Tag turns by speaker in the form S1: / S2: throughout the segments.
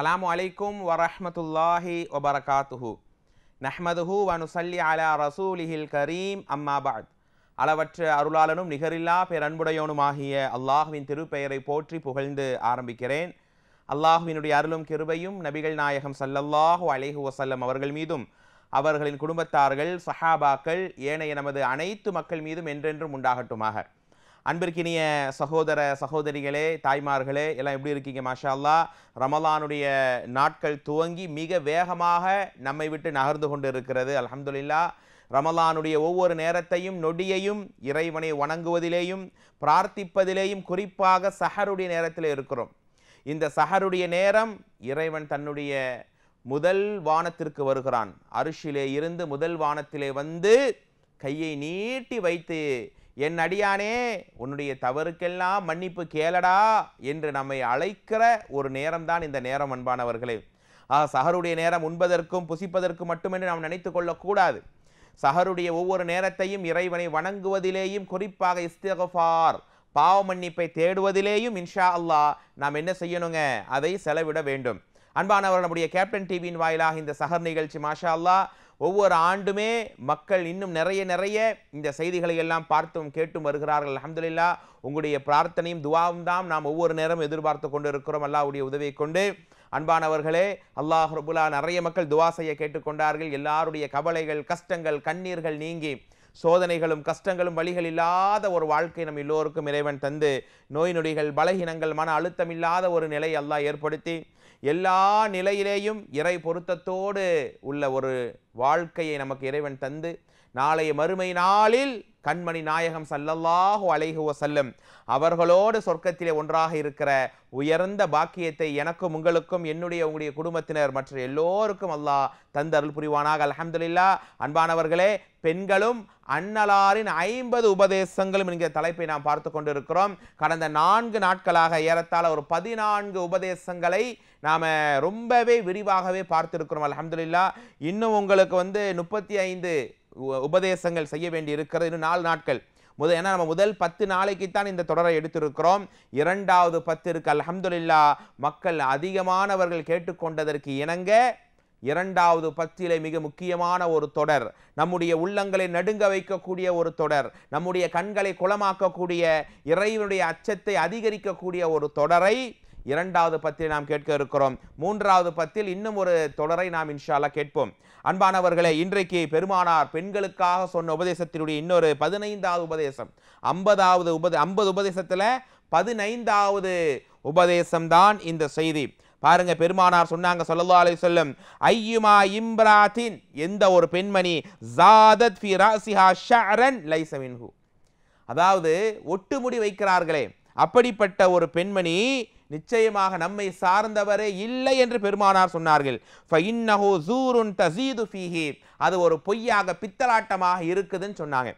S1: அஸ்லாம் வலைக்கும் வரமத்துல்லாஹி வபரகாத்துஹு நஹ்மதுஹு வனுசல்லி அலா ரசூலிஹில் கரீம் அம்மாபாத் அளவற்ற அருளாளனும் நிகரில்லா பேரன்புடையோனுமாகிய அல்லாஹுவின் திருப்பெயரை போற்றி புகழ்ந்து ஆரம்பிக்கிறேன் அல்லாஹுவினுடைய அருளும் கிருபையும் நபிகள் நாயகம் சல்லல்லாஹு அலேஹு வசல்லம் அவர்கள் மீதும் அவர்களின் குடும்பத்தார்கள் சஹாபாக்கள் ஏனைய நமது அனைத்து மக்கள் மீதும் என்றென்றும் உண்டாகட்டுமாக அன்பிற்கினிய சகோதர சகோதரிகளே தாய்மார்களே எல்லாம் எப்படி இருக்கீங்க மாஷால்லா ரமலானுடைய நாட்கள் துவங்கி மிக வேகமாக நம்மை விட்டு நகர்ந்து கொண்டு இருக்கிறது அலமதுல்லா ரமலானுடைய ஒவ்வொரு நேரத்தையும் நொடியையும் இறைவனை வணங்குவதிலேயும் பிரார்த்திப்பதிலேயும் குறிப்பாக சஹருடைய நேரத்தில் இருக்கிறோம் இந்த சஹருடைய நேரம் இறைவன் தன்னுடைய முதல் வானத்திற்கு வருகிறான் அரிசியிலே இருந்து முதல் வானத்திலே வந்து கையை நீட்டி வைத்து என் அடியானே உன்னுடைய தவறுக்கெல்லாம் மன்னிப்பு கேளடா என்று நம்மை அழைக்கிற ஒரு நேரம்தான் இந்த நேரம் அன்பானவர்களே ஆ சகருடைய நேரம் உண்பதற்கும் புசிப்பதற்கும் மட்டுமென்று நாம் நினைத்து கொள்ளக்கூடாது சகருடைய ஒவ்வொரு நேரத்தையும் இறைவனை வணங்குவதிலேயும் குறிப்பாக இஸ்தகஃபார் பாவ மன்னிப்பை தேடுவதிலேயும் இன்ஷா அல்லாஹ் நாம் என்ன செய்யணுங்க அதை செலவிட வேண்டும் அன்பானவர் நம்முடைய கேப்டன் டிவியின் வாயிலாக இந்த சகர் நிகழ்ச்சி மாஷா அல்லாஹ் ஒவ்வொரு ஆண்டுமே மக்கள் இன்னும் நிறைய நிறைய இந்த செய்திகளை எல்லாம் பார்த்தும் கேட்டும் வருகிறார்கள் அலமதுல்லா உங்களுடைய பிரார்த்தனையும் துவாவும் தான் நாம் ஒவ்வொரு நேரம் எதிர்பார்த்து கொண்டு இருக்கிறோம் அல்லாவுடைய உதவியை கொண்டு அன்பானவர்களே அல்லாஹ் ரபுல்லா நிறைய மக்கள் துவா செய்ய கேட்டுக்கொண்டார்கள் எல்லாருடைய கவலைகள் கஷ்டங்கள் கண்ணீர்கள் நீங்கி சோதனைகளும் கஷ்டங்களும் வழிகள் இல்லாத ஒரு வாழ்க்கை நம் எல்லோருக்கும் இறைவன் தந்து நோய் நொடிகள் பலகீனங்கள் மன அழுத்தம் இல்லாத ஒரு நிலை அல்லாஹ் ஏற்படுத்தி எல்லா நிலையிலேயும் இறை பொருத்தத்தோடு உள்ள ஒரு வாழ்க்கையை நமக்கு இறைவன் தந்து நாளைய மறுமை நாளில் கண்மணி நாயகம் சல்லல்லாஹு அலைஹுவ செல்லும் அவர்களோடு சொர்க்கத்திலே ஒன்றாக இருக்கிற உயர்ந்த பாக்கியத்தை எனக்கும் உங்களுக்கும் என்னுடைய உங்களுடைய குடும்பத்தினர் மற்ற எல்லோருக்கும் அல்லாஹ் அருள் புரிவானாக அலமதுல்லா அன்பானவர்களே பெண்களும் அன்னலாரின் ஐம்பது உபதேசங்களும் என்கிற தலைப்பை நாம் பார்த்து கொண்டிருக்கிறோம் கடந்த நான்கு நாட்களாக ஏறத்தாழ ஒரு பதினான்கு உபதேசங்களை நாம் ரொம்பவே விரிவாகவே பார்த்துருக்கிறோம் அலமதுல்லா இன்னும் உங்களுக்கு வந்து முப்பத்தி ஐந்து உபதேசங்கள் செய்ய வேண்டி இருக்கிறது இன்னும் நாலு நாட்கள் முதல் ஏன்னா நம்ம முதல் பத்து நாளைக்கு தான் இந்த தொடரை எடுத்திருக்கிறோம் இரண்டாவது பத்து இருக்கு அலமதுல்லா மக்கள் அதிகமானவர்கள் கேட்டுக்கொண்டதற்கு இணங்க இரண்டாவது பத்திலே மிக முக்கியமான ஒரு தொடர் நம்முடைய உள்ளங்களை நடுங்க வைக்கக்கூடிய ஒரு தொடர் நம்முடைய கண்களை குளமாக்கக்கூடிய இறைவனுடைய அச்சத்தை அதிகரிக்கக்கூடிய ஒரு தொடரை இரண்டாவது பத்தில் நாம் கேட்க இருக்கிறோம் மூன்றாவது பத்தில் இன்னும் ஒரு தொடரை நாம் இன்ஷால்லா கேட்போம் அன்பானவர்களே இன்றைக்கு பெருமானார் பெண்களுக்காக சொன்ன உபதேசத்தினுடைய இன்னொரு பதினைந்தாவது உபதேசம் ஐம்பதாவது உபதே ஐம்பது உபதேசத்தில் பதினைந்தாவது உபதேசம்தான் இந்த செய்தி பாருங்க பெருமானார் சொன்னாங்க சொல்லல்லா அலை சொல்லும் ஐயுமா இம்ராத்தின் எந்த ஒரு பெண்மணி ஜாதத் ஷரன் லைசமின்ஹு அதாவது ஒட்டுமுடி வைக்கிறார்களே அப்படிப்பட்ட ஒரு பெண்மணி நிச்சயமாக நம்மை சார்ந்தவரே இல்லை என்று பெருமானார் சொன்னார்கள் அது ஒரு பொய்யாக பித்தலாட்டமாக இருக்குதுன்னு சொன்னாங்க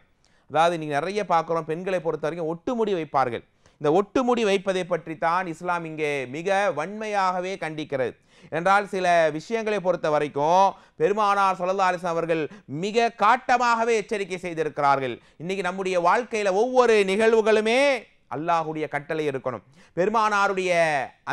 S1: அதாவது நீங்கள் நிறைய பார்க்குறோம் பெண்களை பொறுத்த வரைக்கும் ஒட்டுமுடி வைப்பார்கள் இந்த ஒட்டுமுடி வைப்பதை பற்றி தான் இஸ்லாம் இங்கே மிக வன்மையாகவே கண்டிக்கிறது என்றால் சில விஷயங்களை பொறுத்த வரைக்கும் பெருமானார் சொல்லல்லா அவர்கள் மிக காட்டமாகவே எச்சரிக்கை செய்திருக்கிறார்கள் இன்றைக்கி நம்முடைய வாழ்க்கையில் ஒவ்வொரு நிகழ்வுகளுமே அல்லாஹுடைய கட்டளை இருக்கணும் பெருமானாருடைய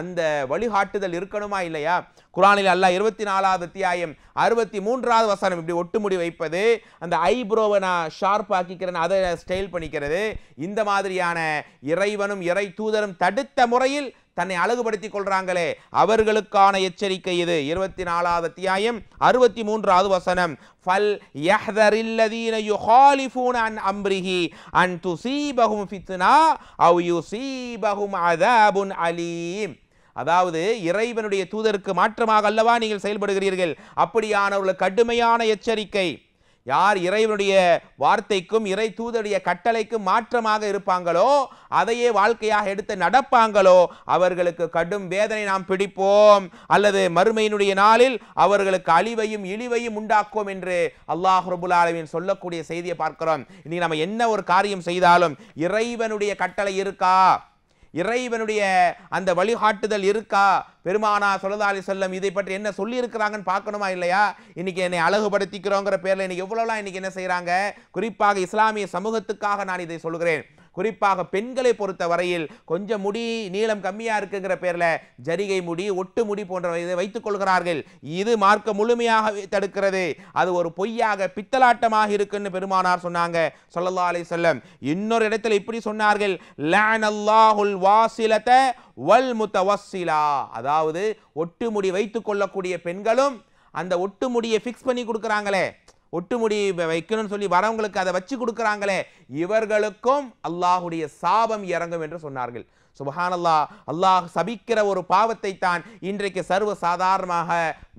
S1: அந்த வழிகாட்டுதல் இருக்கணுமா இல்லையா குரானில் அல்லாஹ் இருபத்தி நாலாவது அத்தியாயம் அறுபத்தி மூன்றாவது வசனம் இப்படி ஒட்டுமுடி வைப்பது அந்த ஐப்ரோவை நான் ஷார்ப் ஆக்கிக்கிறேன் அதை ஸ்டைல் பண்ணிக்கிறது இந்த மாதிரியான இறைவனும் இறை தூதரும் தடுத்த முறையில் தன்னை அழகுபடுத்திக் கொள்றாங்களே அவர்களுக்கான எச்சரிக்கை இது இருபத்தி நாலாவது அத்தியாயம் அறுபத்தி மூன்றாவது வசனம் ஃபல் யஹ்தரில்லதீன யுஹாலிஃபூன அன் அம்ரிஹி அன் துசீபஹும் ஃபித்னா அவ் யுசீபஹும் அதாபுன் அலீம் அதாவது இறைவனுடைய தூதருக்கு மாற்றமாக அல்லவா நீங்கள் செயல்படுகிறீர்கள் அப்படியானவர்களுக்கு கடுமையான எச்சரிக்கை யார் இறைவனுடைய வார்த்தைக்கும் இறை தூதருடைய கட்டளைக்கும் மாற்றமாக இருப்பாங்களோ அதையே வாழ்க்கையாக எடுத்து நடப்பாங்களோ அவர்களுக்கு கடும் வேதனை நாம் பிடிப்போம் அல்லது மறுமையினுடைய நாளில் அவர்களுக்கு அழிவையும் இழிவையும் உண்டாக்கும் என்று அல்லாஹ் ரபுல்லாலவின் சொல்லக்கூடிய செய்தியை பார்க்கிறோம் இன்னைக்கு நம்ம என்ன ஒரு காரியம் செய்தாலும் இறைவனுடைய கட்டளை இருக்கா இறைவனுடைய அந்த வழிகாட்டுதல் இருக்கா பெருமானா சொல்லதாலி செல்லம் இதை பற்றி என்ன சொல்லியிருக்கிறாங்கன்னு பார்க்கணுமா இல்லையா இன்றைக்கி என்னை அழகுபடுத்திக்கிறோங்கிற பேரில் இன்னைக்கு எவ்வளோலாம் இன்றைக்கி என்ன செய்கிறாங்க குறிப்பாக இஸ்லாமிய சமூகத்துக்காக நான் இதை சொல்கிறேன் குறிப்பாக பெண்களை பொறுத்த வரையில் கொஞ்சம் முடி நீளம் கம்மியாக இருக்குங்கிற பேரில் ஜரிகை முடி ஒட்டு முடி போன்ற இதை வைத்துக் கொள்கிறார்கள் இது மார்க்க முழுமையாக தடுக்கிறது அது ஒரு பொய்யாக பித்தலாட்டமாக இருக்குன்னு பெருமானார் சொன்னாங்க சொல்லல்லா அலி சொல்லம் இன்னொரு இடத்துல இப்படி சொன்னார்கள் அதாவது ஒட்டு வாசிலத்தை அதாவது ஒட்டுமுடி வைத்துக் கொள்ளக்கூடிய பெண்களும் அந்த ஒட்டுமுடியை ஃபிக்ஸ் பண்ணி கொடுக்குறாங்களே ஒட்டுமுடி வைக்கணும்னு சொல்லி வரவங்களுக்கு அதை வச்சு கொடுக்குறாங்களே இவர்களுக்கும் அல்லாஹுடைய சாபம் இறங்கும் என்று சொன்னார்கள் சுபஹானல்லா அல்லாஹ் சபிக்கிற ஒரு பாவத்தை தான் இன்றைக்கு சர்வ சாதாரணமாக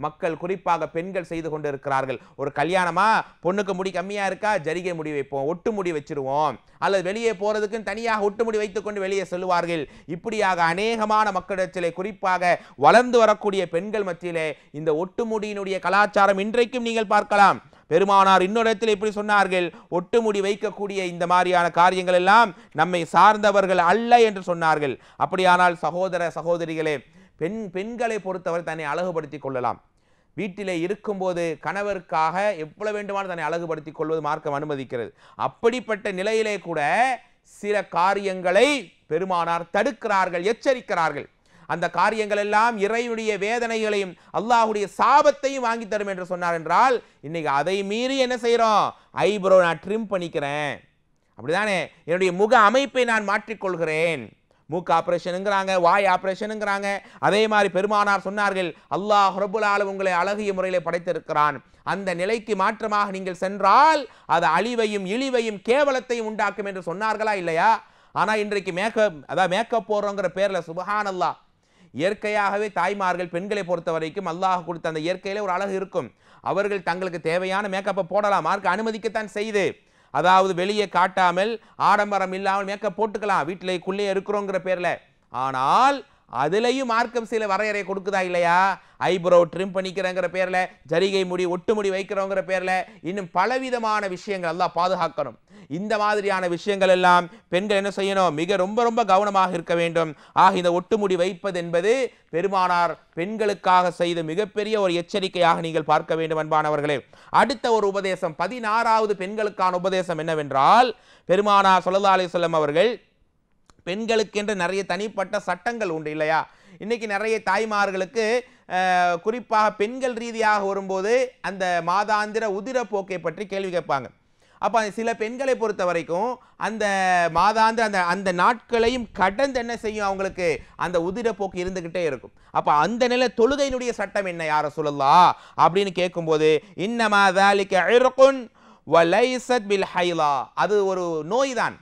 S1: மக்கள் குறிப்பாக பெண்கள் செய்து கொண்டிருக்கிறார்கள் ஒரு கல்யாணமா பொண்ணுக்கு முடி கம்மியாக இருக்கா ஜரிகை முடி வைப்போம் ஒட்டு முடி வச்சிருவோம் அல்லது வெளியே போகிறதுக்குன்னு தனியாக ஒட்டுமுடி வைத்துக்கொண்டு வெளியே செல்வார்கள் இப்படியாக அநேகமான மக்களிடத்திலே குறிப்பாக வளர்ந்து வரக்கூடிய பெண்கள் மத்தியிலே இந்த ஒட்டுமுடியினுடைய கலாச்சாரம் இன்றைக்கும் நீங்கள் பார்க்கலாம் பெருமானார் இன்னொரு இப்படி சொன்னார்கள் ஒட்டுமுடி வைக்கக்கூடிய இந்த மாதிரியான காரியங்கள் எல்லாம் நம்மை சார்ந்தவர்கள் அல்ல என்று சொன்னார்கள் அப்படியானால் சகோதர சகோதரிகளே பெண் பெண்களை பொறுத்தவரை தன்னை அழகுபடுத்தி கொள்ளலாம் வீட்டிலே இருக்கும்போது கணவருக்காக எவ்வளவு வேண்டுமான தன்னை அழகுபடுத்தி கொள்வது மார்க்கம் அனுமதிக்கிறது அப்படிப்பட்ட நிலையிலே கூட சில காரியங்களை பெருமானார் தடுக்கிறார்கள் எச்சரிக்கிறார்கள் அந்த காரியங்கள் எல்லாம் இறையுடைய வேதனைகளையும் அல்லாஹுடைய சாபத்தையும் வாங்கி தரும் என்று சொன்னார் என்றால் இன்னைக்கு அதை மீறி என்ன செய்கிறோம் ஐப்ரோ நான் ட்ரிம் பண்ணிக்கிறேன் அப்படிதானே என்னுடைய முக அமைப்பை நான் மாற்றிக்கொள்கிறேன் மூக்கு ஆப்ரேஷனுங்கிறாங்க வாய் ஆப்ரேஷனுங்கிறாங்க அதே மாதிரி பெருமானார் சொன்னார்கள் அல்லாஹ் ஹரபுலாலும் உங்களை அழகிய முறையில் படைத்திருக்கிறான் அந்த நிலைக்கு மாற்றமாக நீங்கள் சென்றால் அது அழிவையும் இழிவையும் கேவலத்தையும் உண்டாக்கும் என்று சொன்னார்களா இல்லையா ஆனால் இன்றைக்கு மேக்கப் அதான் மேக்கப் போடுறோங்கிற பேரில் சுபஹானல்லா இயற்கையாகவே தாய்மார்கள் பெண்களை பொறுத்த வரைக்கும் அல்லாஹ் கொடுத்த அந்த இயற்கையில் ஒரு அழகு இருக்கும் அவர்கள் தங்களுக்கு தேவையான மேக்கப்பை போடலாம் மார்க் அனுமதிக்கத்தான் செய்து அதாவது வெளியே காட்டாமல் ஆடம்பரம் இல்லாமல் மேக்கப் போட்டுக்கலாம் குள்ளே இருக்கிறோங்கிற பேரில் ஆனால் அதுலேயும் மார்க்கம் சில வரையறை கொடுக்குதா இல்லையா ஐப்ரோ ட்ரிம் பண்ணிக்கிறேங்கிற பேரில் ஜரிகை முடி ஒட்டு முடி வைக்கிறோங்கிற பேரில் இன்னும் பலவிதமான விஷயங்கள் எல்லாம் பாதுகாக்கணும் இந்த மாதிரியான விஷயங்கள் எல்லாம் பெண்கள் என்ன செய்யணும் மிக ரொம்ப ரொம்ப கவனமாக இருக்க வேண்டும் ஆக இந்த ஒட்டுமுடி வைப்பது என்பது பெருமானார் பெண்களுக்காக செய்த மிகப்பெரிய ஒரு எச்சரிக்கையாக நீங்கள் பார்க்க வேண்டும் அன்பானவர்களே அடுத்த ஒரு உபதேசம் பதினாறாவது பெண்களுக்கான உபதேசம் என்னவென்றால் பெருமானார் சொல்லதாலே அலிசல்லம் அவர்கள் பெண்களுக்கென்று நிறைய தனிப்பட்ட சட்டங்கள் உண்டு இல்லையா இன்னைக்கு நிறைய தாய்மார்களுக்கு குறிப்பாக பெண்கள் ரீதியாக வரும்போது அந்த மாதாந்திர உதிரப்போக்கை பற்றி கேள்வி கேட்பாங்க அப்போ சில பெண்களை பொறுத்த வரைக்கும் அந்த மாதாந்திர அந்த அந்த நாட்களையும் கடந்து என்ன செய்யும் அவங்களுக்கு அந்த உதிரப்போக்கு இருந்துக்கிட்டே இருக்கும் அப்போ அந்த நிலை தொழுகையினுடைய சட்டம் என்ன யாரை சொல்லலாம் அப்படின்னு கேட்கும்போது இன்னமா வேலைக்கு வலைசத் பில் ஹைலா அது ஒரு நோய் தான்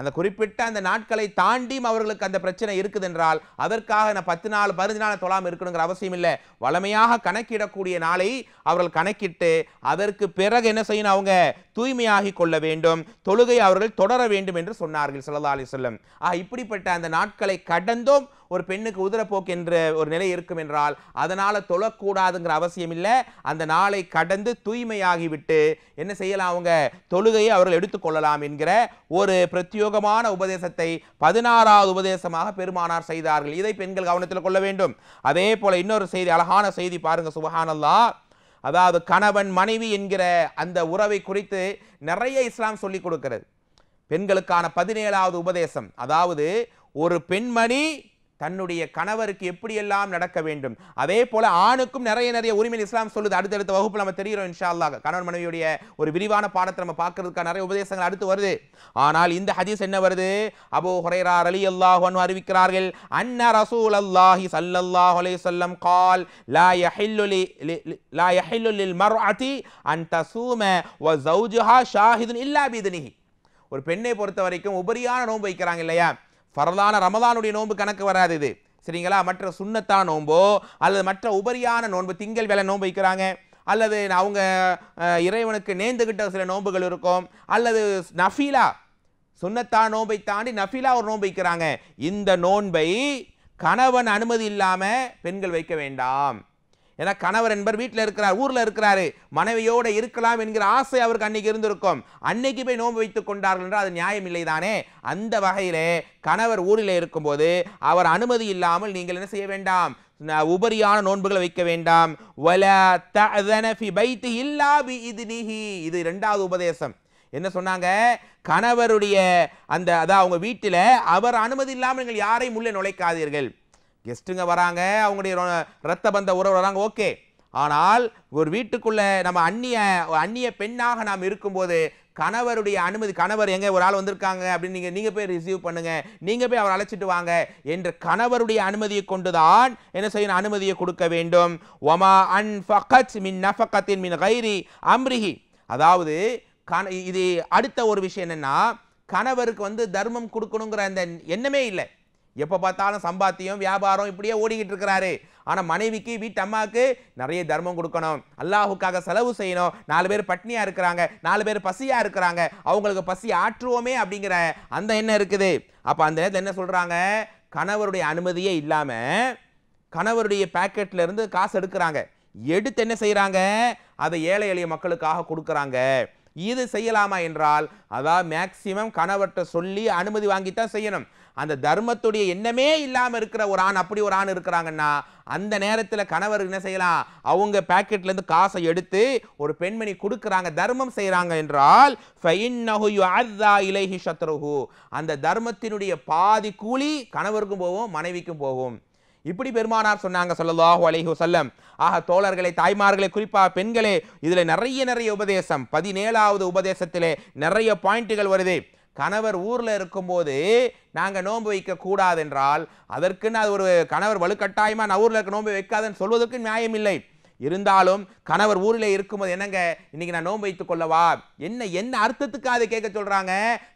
S1: அந்த குறிப்பிட்ட அந்த நாட்களை தாண்டியும் அவர்களுக்கு அந்த பிரச்சனை இருக்குது என்றால் அதற்காக நான் பத்து நாள் பதினஞ்சு நாள் தொழாமல் இருக்கணுங்கிற அவசியம் இல்லை வளமையாக கணக்கிடக்கூடிய நாளை அவர்கள் கணக்கிட்டு அதற்கு பிறகு என்ன செய்யணும் அவங்க தூய்மையாகி கொள்ள வேண்டும் தொழுகை அவர்கள் தொடர வேண்டும் என்று சொன்னார்கள் சல்லா அலி சொல்லம் இப்படிப்பட்ட அந்த நாட்களை கடந்தும் ஒரு பெண்ணுக்கு உதிரப்போக்கு என்ற ஒரு நிலை இருக்கும் என்றால் அதனால் தொழக்கூடாதுங்கிற அவசியம் இல்லை அந்த நாளை கடந்து தூய்மையாகிவிட்டு என்ன செய்யலாம் அவங்க தொழுகையை அவர்கள் எடுத்துக்கொள்ளலாம் என்கிற ஒரு பிரத்யோகமான உபதேசத்தை பதினாறாவது உபதேசமாக பெருமானார் செய்தார்கள் இதை பெண்கள் கவனத்தில் கொள்ள வேண்டும் அதே போல இன்னொரு செய்தி அழகான செய்தி பாருங்க சுபஹானல்லா அதாவது கணவன் மனைவி என்கிற அந்த உறவை குறித்து நிறைய இஸ்லாம் சொல்லிக் கொடுக்கிறது பெண்களுக்கான பதினேழாவது உபதேசம் அதாவது ஒரு பெண்மணி தன்னுடைய கணவருக்கு எப்படியெல்லாம் நடக்க வேண்டும் அதே போல ஆணுக்கும் நிறைய நிறைய உரிமை இஸ்லாம் சொல்லுது அடுத்தடுத்த வகுப்பு நம்ம தெரிகிறோம் இன்ஷா அல்லாஹ் கணவன் மனைவியுடைய ஒரு விரிவான பாடத்தை நம்ம பார்க்கறதுக்கான நிறைய உபதேசங்கள் அடுத்து வருது ஆனால் இந்த ஹதீஸ் என்ன வருது அபோ ஹுரைரா அலி அல்லாஹ் அறிவிக்கிறார்கள் அன்ன ரசூல் அல்லாஹி சல்லல்லாஹு அலைஹி வஸல்லம் கால் லா யஹில்லு லா யஹில்லு மர்அதி அன் தசூம வ ஷாஹிதுன் இல்லா ஒரு பெண்ணை பொறுத்த வரைக்கும் உபரியான நோன்பு வைக்கிறாங்க இல்லையா ஃபரலான ரமதானுடைய நோன்பு கணக்கு வராது இது சரிங்களா மற்ற சுண்ணத்தா நோன்போ அல்லது மற்ற உபரியான நோன்பு திங்கள் வேலை நோன்பு வைக்கிறாங்க அல்லது அவங்க இறைவனுக்கு நேர்ந்துக்கிட்ட சில நோன்புகள் இருக்கும் அல்லது நஃபீலா சுண்ணத்தா நோன்பை தாண்டி நஃபீலா ஒரு நோன்பு வைக்கிறாங்க இந்த நோன்பை கணவன் அனுமதி இல்லாமல் பெண்கள் வைக்க வேண்டாம் ஏன்னா கணவர் என்பர் வீட்டில் இருக்கிறார் ஊரில் இருக்கிறாரு மனைவியோடு இருக்கலாம் என்கிற ஆசை அவருக்கு அன்னைக்கு இருந்திருக்கும் அன்னைக்கு போய் நோன்பு வைத்துக் கொண்டார்கள் என்றால் அது நியாயம் இல்லை தானே அந்த வகையிலே கணவர் ஊரில் இருக்கும்போது அவர் அனுமதி இல்லாமல் நீங்கள் என்ன செய்ய வேண்டாம் உபரியான நோன்புகளை வைக்க வேண்டாம் இது இரண்டாவது உபதேசம் என்ன சொன்னாங்க கணவருடைய அந்த அதான் அவங்க வீட்டில் அவர் அனுமதி இல்லாமல் நீங்கள் யாரையும் உள்ளே நுழைக்காதீர்கள் கெஸ்ட்டுங்க வராங்க அவங்களுடைய ரத்த பந்த உறவு வராங்க ஓகே ஆனால் ஒரு வீட்டுக்குள்ள நம்ம அந்நிய அந்நிய பெண்ணாக நாம் இருக்கும்போது கணவருடைய அனுமதி கணவர் எங்கே ஒரு ஆள் வந்திருக்காங்க அப்படின்னு நீங்கள் நீங்கள் போய் ரிசீவ் பண்ணுங்கள் நீங்கள் போய் அவர் அழைச்சிட்டு வாங்க என்ற கணவருடைய அனுமதியை கொண்டு தான் என்ன செய்யணும் அனுமதியை கொடுக்க வேண்டும் ஒமா அன் ஃபகத் மின் நஃபகத்தின் மின் கைரி அம்ரிஹி அதாவது கண இது அடுத்த ஒரு விஷயம் என்னென்னா கணவருக்கு வந்து தர்மம் கொடுக்கணுங்கிற அந்த எண்ணமே இல்லை எப்போ பார்த்தாலும் சம்பாத்தியம் வியாபாரம் இப்படியே ஓடிக்கிட்டு இருக்கிறாரு ஆனால் மனைவிக்கு வீட்டு அம்மாவுக்கு நிறைய தர்மம் கொடுக்கணும் அல்லாஹுக்காக செலவு செய்யணும் நாலு பேர் பட்னியாக இருக்கிறாங்க நாலு பேர் பசியாக இருக்கிறாங்க அவங்களுக்கு பசி ஆற்றுவோமே அப்படிங்கிற அந்த எண்ணம் இருக்குது அப்போ அந்த நேரத்தில் என்ன சொல்கிறாங்க கணவருடைய அனுமதியே இல்லாமல் கணவருடைய பேக்கெட்லேருந்து காசு எடுக்கிறாங்க எடுத்து என்ன செய்கிறாங்க அதை ஏழை எளிய மக்களுக்காக கொடுக்குறாங்க இது செய்யலாமா என்றால் அதான் மேக்சிமம் கணவர்கிட்ட சொல்லி அனுமதி வாங்கித்தான் செய்யணும் அந்த தர்மத்துடைய எண்ணமே இல்லாமல் இருக்கிற ஒரு ஆண் அப்படி ஒரு ஆண் இருக்கிறாங்கன்னா அந்த நேரத்தில் கணவர் என்ன செய்யலாம் அவங்க பேக்கெட்லேருந்து காசை எடுத்து ஒரு பெண்மணி கொடுக்குறாங்க தர்மம் செய்கிறாங்க என்றால் இலைஹி சத்ருஹு அந்த தர்மத்தினுடைய பாதி கூலி கணவருக்கும் போகும் மனைவிக்கும் போகும் இப்படி பெருமானார் சொன்னாங்க சொல்லலாஹு அலைஹு சொல்லம் ஆக தோழர்களை தாய்மார்களை குறிப்பாக பெண்களே இதில் நிறைய நிறைய உபதேசம் பதினேழாவது உபதேசத்திலே நிறைய பாயிண்ட்டுகள் வருது கணவர் ஊரில் இருக்கும்போது நாங்கள் நோன்பு வைக்கக்கூடாது என்றால் அதற்குன்னு அது ஒரு கணவர் வலுக்கட்டாயமாக நான் ஊரில் இருக்க நோன்பு வைக்காதுன்னு சொல்வதற்கு நியாயம் இல்லை இருந்தாலும் கணவர் ஊரில் இருக்கும்போது என்னங்க இன்னைக்கு நான் நோன்பு வைத்துக் கொள்ளவா என்ன என்ன அர்த்தத்துக்கு அதை கேட்க சொல்றாங்க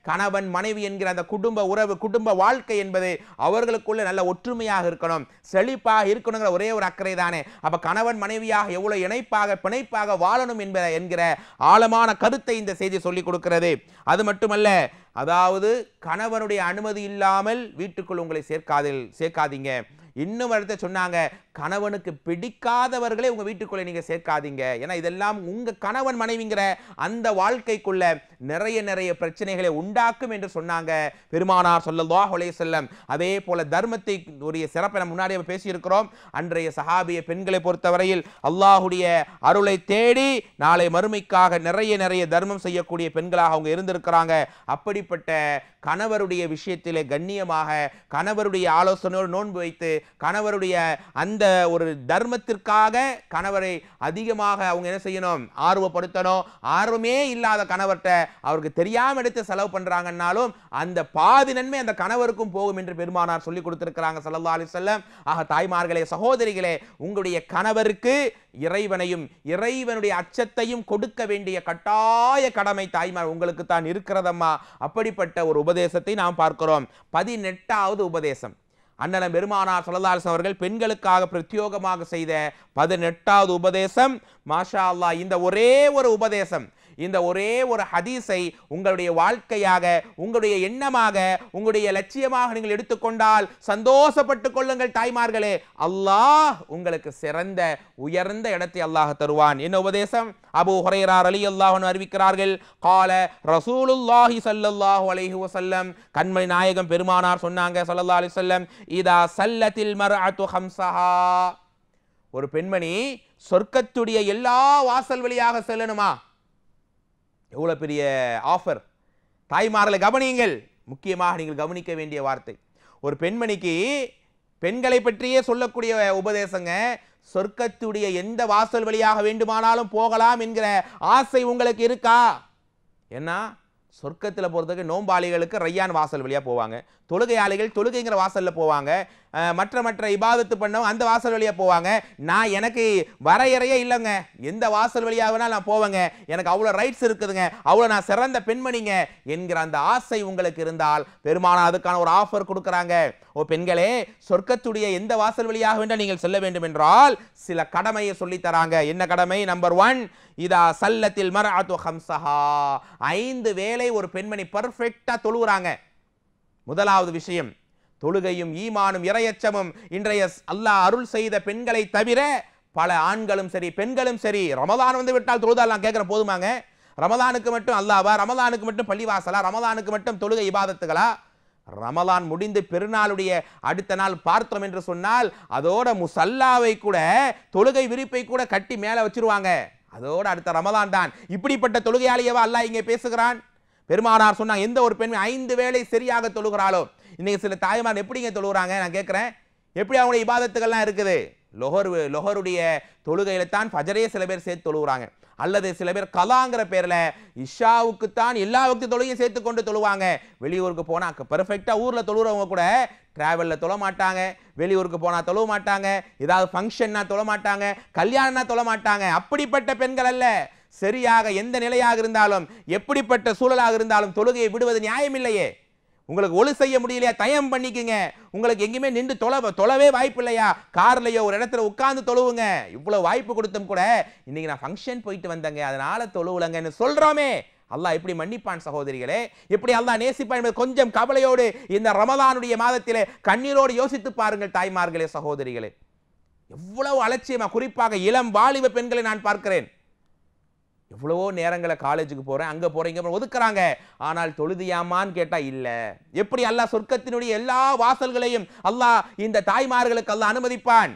S1: கணவன் மனைவி என்கிற அந்த குடும்ப உறவு குடும்ப வாழ்க்கை என்பது அவர்களுக்குள்ள நல்ல ஒற்றுமையாக இருக்கணும் செழிப்பாக இருக்கணுங்கிற ஒரே ஒரு அக்கறை தானே அப்ப கணவன் மனைவியாக எவ்வளவு இணைப்பாக பிணைப்பாக வாழணும் என்ப என்கிற ஆழமான கருத்தை இந்த செய்தி சொல்லிக் கொடுக்கிறது அது மட்டுமல்ல அதாவது கணவனுடைய அனுமதி இல்லாமல் வீட்டுக்குள் உங்களை சேர்க்காதில் சேர்க்காதீங்க இன்னும் இடத்த சொன்னாங்க கணவனுக்கு பிடிக்காதவர்களே உங்கள் வீட்டுக்குள்ளே நீங்கள் சேர்க்காதீங்க ஏன்னா இதெல்லாம் உங்கள் கணவன் மனைவிங்கிற அந்த வாழ்க்கைக்குள்ளே நிறைய நிறைய பிரச்சனைகளை உண்டாக்கும் என்று சொன்னாங்க பெருமானார் சொல்லல்லா ஒலே செல்லம் அதே போல தர்மத்தை உரிய சிறப்பை நம்ம முன்னாடி பேசியிருக்கிறோம் அன்றைய சஹாபிய பெண்களை பொறுத்தவரையில் அல்லாஹுடைய அருளை தேடி நாளை மறுமைக்காக நிறைய நிறைய தர்மம் செய்யக்கூடிய பெண்களாக அவங்க இருந்திருக்கிறாங்க அப்படிப்பட்ட கணவருடைய விஷயத்திலே கண்ணியமாக கணவருடைய ஆலோசனையோடு நோன்பு வைத்து கணவருடைய அந்த ஒரு தர்மத்திற்காக கணவரை அதிகமாக அவங்க என்ன செய்யணும் ஆர்வப்படுத்தணும் ஆர்வமே இல்லாத கணவர்கிட்ட அவருக்கு தெரியாமல் எடுத்து செலவு பண்ணுறாங்கன்னாலும் அந்த பாதி நன்மை அந்த கணவருக்கும் போகும் என்று பெருமானார் சொல்லி கொடுத்திருக்கிறாங்க சல்லா அலி செல்லம் ஆக தாய்மார்களே சகோதரிகளே உங்களுடைய கணவருக்கு இறைவனையும் இறைவனுடைய அச்சத்தையும் கொடுக்க வேண்டிய கட்டாய கடமை தாய்மார் உங்களுக்கு தான் இருக்கிறதம்மா அப்படிப்பட்ட ஒரு உபதேசத்தை நாம் பார்க்கிறோம் பதினெட்டாவது உபதேசம் அண்ணன பெருமானார் சொல்லதாரசன் அவர்கள் பெண்களுக்காக பிரத்யோகமாக செய்த பதினெட்டாவது உபதேசம் மாஷா அல்லா இந்த ஒரே ஒரு உபதேசம் இந்த ஒரே ஒரு ஹதீஸை உங்களுடைய வாழ்க்கையாக உங்களுடைய எண்ணமாக உங்களுடைய லட்சியமாக நீங்கள் எடுத்துக்கொண்டால் சந்தோஷப்பட்டு கொள்ளுங்கள் தாய்மார்களே அல்லாஹ் உங்களுக்கு சிறந்த உயர்ந்த இடத்தை அல்லாஹ் தருவான் என்ன உபதேசம் அபு ஹுரைரார் அலி அல்லாஹன் அறிவிக்கிறார்கள் கால ரசூலுல்லாஹி சல்லல்லாஹு அலைஹி வசல்லம் கண்மணி நாயகம் பெருமானார் சொன்னாங்க சல்லல்லா அலைஹி வஸல்லம் இதா சல்லத்தில் மர்அது அத்து ஹம்சஹா ஒரு பெண்மணி சொர்க்கத்துடைய எல்லா வாசல் வழியாக செல்லணுமா எவ்வளோ பெரிய ஆஃபர் தாய்மார்களை கவனியுங்கள் முக்கியமாக நீங்கள் கவனிக்க வேண்டிய வார்த்தை ஒரு பெண்மணிக்கு பெண்களை பற்றியே சொல்லக்கூடிய உபதேசங்க சொர்க்கத்துடைய எந்த வாசல் வழியாக வேண்டுமானாலும் போகலாம் என்கிற ஆசை உங்களுக்கு இருக்கா ஏன்னா சொர்க்கத்தில் போகிறதுக்கு நோம்பாளிகளுக்கு ரையான் வாசல் வழியாக போவாங்க தொழுகையாளிகள் தொழுகைங்கிற வாசலில் போவாங்க மற்ற மற்ற இபாதத்து பண்ணவும் அந்த வாசல் வழியாக போவாங்க நான் எனக்கு வரையறையே இல்லைங்க எந்த வாசல் வழியாக வேணால் நான் போவேங்க எனக்கு அவ்வளோ ரைட்ஸ் இருக்குதுங்க அவ்வளோ நான் சிறந்த பெண்மணிங்க என்கிற அந்த ஆசை உங்களுக்கு இருந்தால் பெருமானா அதுக்கான ஒரு ஆஃபர் கொடுக்குறாங்க ஓ பெண்களே சொர்க்கத்துடைய எந்த வாசல் வழியாக வேண்டும் நீங்கள் செல்ல வேண்டும் என்றால் சில கடமையை சொல்லித்தராங்க என்ன கடமை நம்பர் ஒன் இதா சல்லத்தில் மர ஹம்சஹா ஐந்து வேலை ஒரு பெண்மணி பர்ஃபெக்டாக தொழுகிறாங்க முதலாவது விஷயம் தொழுகையும் ஈமானும் இரையச்சமும் இன்றைய அல்லாஹ் அருள் செய்த பெண்களை தவிர பல ஆண்களும் சரி பெண்களும் சரி ரமதான் வந்து விட்டால் தொழுதால் நான் கேட்குற போதுமாங்க ரமதானுக்கு மட்டும் அல்லாவா ரமதானுக்கு மட்டும் பள்ளிவாசலா ரமதானுக்கு மட்டும் தொழுகை இபாதத்துகளா ரமலான் முடிந்து பெருநாளுடைய அடுத்த நாள் பார்த்தோம் என்று சொன்னால் அதோட முசல்லாவை கூட தொழுகை விரிப்பை கூட கட்டி மேலே வச்சிருவாங்க அதோட அடுத்த ரமலான் தான் இப்படிப்பட்ட தொழுகையாளியவா அல்லாஹ் இங்கே பேசுகிறான் பெருமானார் சொன்னாங்க எந்த ஒரு பெண்மை ஐந்து வேளை சரியாக தொழுகிறாளோ இன்றைக்கி சில தாய்மார் எப்படிங்க தொழுகிறாங்க நான் கேட்குறேன் எப்படி அவங்களுடைய இபாதத்துக்கள்லாம் இருக்குது லொஹர் லொஹருடைய தொழுகையில் தான் ஃபஜரே சில பேர் சேர்த்து தொழுகிறாங்க அல்லது சில பேர் கலாங்கிற பேரில் இஷாவுக்கு தான் எல்லா வக்தி தொழுகையும் சேர்த்து கொண்டு தொழுவாங்க வெளியூருக்கு போனால் பெர்ஃபெக்டாக ஊரில் தொழுகிறவங்க கூட ட்ராவலில் தொழ மாட்டாங்க வெளியூருக்கு போனால் தொழ மாட்டாங்க ஏதாவது ஃபங்க்ஷன்னா தொழ மாட்டாங்க கல்யாணம்னா தொழ மாட்டாங்க அப்படிப்பட்ட பெண்கள் அல்ல சரியாக எந்த நிலையாக இருந்தாலும் எப்படிப்பட்ட சூழலாக இருந்தாலும் தொழுகையை விடுவது நியாயமில்லையே உங்களுக்கு ஒழு செய்ய முடியலையா தயம் பண்ணிக்கங்க உங்களுக்கு எங்கேயுமே நின்று தொலை தொலைவே வாய்ப்பு இல்லையா கார்லையோ ஒரு இடத்துல உட்காந்து தொழுவுங்க இவ்வளோ வாய்ப்பு கொடுத்தும் கூட இன்னைக்கு நான் ஃபங்க்ஷன் போயிட்டு வந்தேங்க அதனால தொழுவுலங்கன்னு சொல்கிறோமே அல்லாஹ் எப்படி மன்னிப்பான் சகோதரிகளே எப்படி அல்லாஹ் நேசிப்பான் என்பது கொஞ்சம் கவலையோடு இந்த ரமதானுடைய மாதத்தில் கண்ணீரோடு யோசித்து பாருங்கள் தாய்மார்களே சகோதரிகளே எவ்வளவு அலட்சியமாக குறிப்பாக இளம் வாலிப பெண்களை நான் பார்க்கிறேன் எவ்வளவோ நேரங்களை காலேஜுக்கு போகிறேன் அங்கே போகிறீங்க இங்கே ஒதுக்குறாங்க ஆனால் தொழுதியாமான்னு கேட்டால் இல்லை எப்படி அல்லாஹ் சொர்க்கத்தினுடைய எல்லா வாசல்களையும் அல்லாஹ் இந்த தாய்மார்களுக்கு அல்லாஹ் அனுமதிப்பான்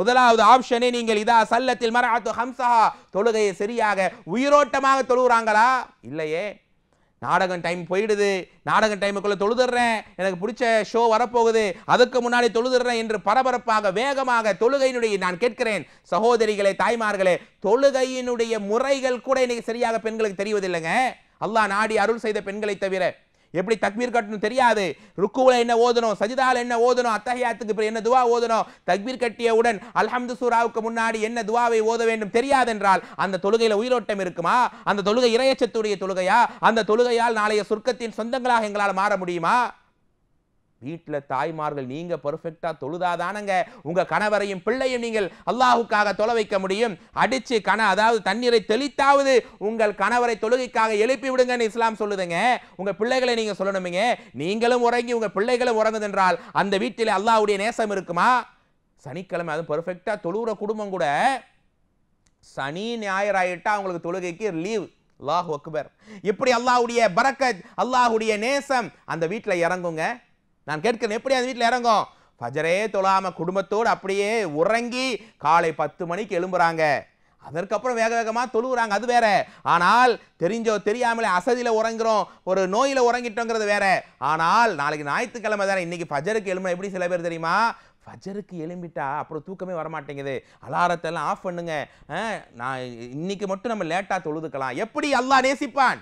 S1: முதலாவது ஆப்ஷனே நீங்கள் இதா சல்லத்தில் மரத்து ஹம்சஹா தொழுகையை சரியாக உயிரோட்டமாக தொழுகிறாங்களா இல்லையே நாடகம் டைம் போயிடுது நாடகம் டைமுக்குள்ளே தொழுதுறேன் எனக்கு பிடிச்ச ஷோ வரப்போகுது அதுக்கு முன்னாடி தொழுதுறேன் என்று பரபரப்பாக வேகமாக தொழுகையினுடைய நான் கேட்கிறேன் சகோதரிகளே தாய்மார்களே தொழுகையினுடைய முறைகள் கூட இன்னைக்கு சரியாக பெண்களுக்கு தெரிவதில்லைங்க அல்லாஹ் நாடி அருள் செய்த பெண்களை தவிர எப்படி தக்பீர் கட்டணும் தெரியாது ருக்குவில் என்ன ஓதணும் சஜிதாவில் என்ன ஓதணும் அத்தகையாத்துக்கு என்ன துவா ஓதணும் தக்பீர் கட்டியவுடன் அலமது சூராவுக்கு முன்னாடி என்ன துவாவை ஓத வேண்டும் தெரியாதென்றால் அந்த தொழுகையில் உயிரோட்டம் இருக்குமா அந்த தொழுகை இரையச்சத்துடைய தொழுகையா அந்த தொழுகையால் நாளைய சொர்க்கத்தின் சொந்தங்களாக எங்களால் மாற முடியுமா வீட்டில் தாய்மார்கள் நீங்கள் பர்ஃபெக்டா தொழுதாதானங்க உங்கள் கணவரையும் பிள்ளையும் நீங்கள் அல்லாஹுக்காக தொலை வைக்க முடியும் அடித்து கண அதாவது தண்ணீரை தெளித்தாவது உங்கள் கணவரை தொழுகைக்காக எழுப்பி விடுங்கன்னு இஸ்லாம் சொல்லுதுங்க உங்கள் பிள்ளைகளை நீங்கள் சொல்லணுமேங்க நீங்களும் உறங்கி உங்கள் பிள்ளைகளும் உறங்குதென்றால் அந்த வீட்டில் அல்லாஹுடைய நேசம் இருக்குமா சனிக்கிழமை அதுவும் பர்ஃபெக்டாக தொழுகிற குடும்பம் கூட சனி ஞாயிறாயிட்டா அவங்களுக்கு தொழுகைக்கு லீவ் அல்லாஹ் அக்பர் இப்படி அல்லாஹுடைய பரக்கத் அல்லாஹுடைய நேசம் அந்த வீட்டில் இறங்குங்க நான் கேட்கிறேன் எப்படி அந்த வீட்டில் இறங்கும் ஃபஜரே தொழாமல் குடும்பத்தோடு அப்படியே உறங்கி காலை பத்து மணிக்கு எழும்புறாங்க அதற்கப்புறம் வேக வேகமாக தொழுகிறாங்க அது வேற ஆனால் தெரிஞ்சோ தெரியாமலே அசதியில் உறங்குறோம் ஒரு நோயில் உறங்கிட்டோங்கிறது வேற ஆனால் நாளைக்கு ஞாயிற்றுக்கிழமை தானே இன்னைக்கு ஃபஜருக்கு எழும்புனா எப்படி சில பேர் தெரியுமா ஃபஜருக்கு எலும்பிட்டா அப்புறம் தூக்கமே வரமாட்டேங்குது எல்லாம் ஆஃப் பண்ணுங்க நான் இன்னைக்கு மட்டும் நம்ம லேட்டாக தொழுதுக்கலாம் எப்படி அல்லா நேசிப்பான்